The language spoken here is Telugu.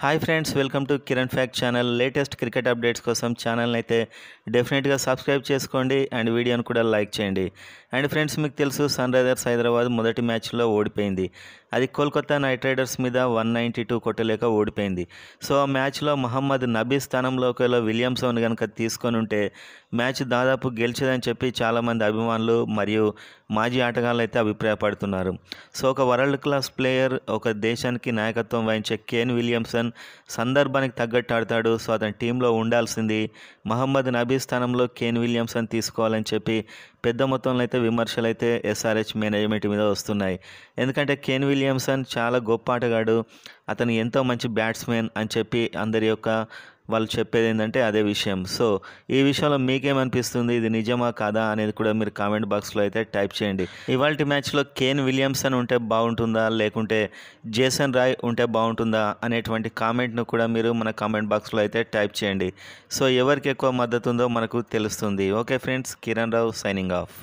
hi friends welcome to Kiran fact channel latest cricket updates కోసం ఛానల్ని అయితే డెఫినెట్గా సబ్స్క్రైబ్ చేసుకోండి అండ్ వీడియోను కూడా లైక్ చేయండి అండ్ ఫ్రెండ్స్ మీకు తెలుసు సన్ రైజర్స్ హైదరాబాద్ మొదటి మ్యాచ్లో ఓడిపోయింది అది కోల్కతా నైట్ రైడర్స్ మీద వన్ నైంటీ టూ కొట్టలేక ఓడిపోయింది సో ఆ మ్యాచ్లో మహమ్మద్ నబీ స్థానంలో ఒకవేళ విలియమ్సన్ కనుక తీసుకొని ఉంటే మ్యాచ్ దాదాపు గెలిచేదని చెప్పి చాలామంది అభిమానులు మరియు మాజీ ఆటగాళ్ళు అయితే అభిప్రాయపడుతున్నారు సో ఒక వరల్డ్ క్లాస్ ప్లేయర్ ఒక దేశానికి నాయకత్వం వహించే కేన్ విలియమ్సన్ సందర్భానికి తగ్గట్టు ఆడతాడు సో అతని టీంలో ఉండాల్సింది మహమ్మద్ నబీ స్థానంలో కేన్ విలియమ్సన్ తీసుకోవాలని చెప్పి పెద్ద మొత్తంలో అయితే విమర్శలు అయితే ఎస్ఆర్హెచ్ మేనేజ్మెంట్ మీద వస్తున్నాయి ఎందుకంటే కేన్ విలియమ్సన్ చాలా గొప్ప ఆటగాడు అతను ఎంతో మంచి బ్యాట్స్మెన్ అని చెప్పి అందరి యొక్క వాళ్ళు చెప్పేది ఏంటంటే అదే విషయం సో ఈ విషయంలో మీకేమనిపిస్తుంది ఇది నిజమా కాదా అనేది కూడా మీరు కామెంట్ బాక్స్లో అయితే టైప్ చేయండి ఇవాళ మ్యాచ్లో కేన్ విలియమ్సన్ ఉంటే బాగుంటుందా లేకుంటే జేసన్ రాయ్ ఉంటే బాగుంటుందా అనేటువంటి కామెంట్ను కూడా మీరు మన కామెంట్ బాక్స్లో అయితే టైప్ చేయండి సో ఎవరికి ఎక్కువ మద్దతు ఉందో మనకు తెలుస్తుంది okay friends Kiran Rao signing of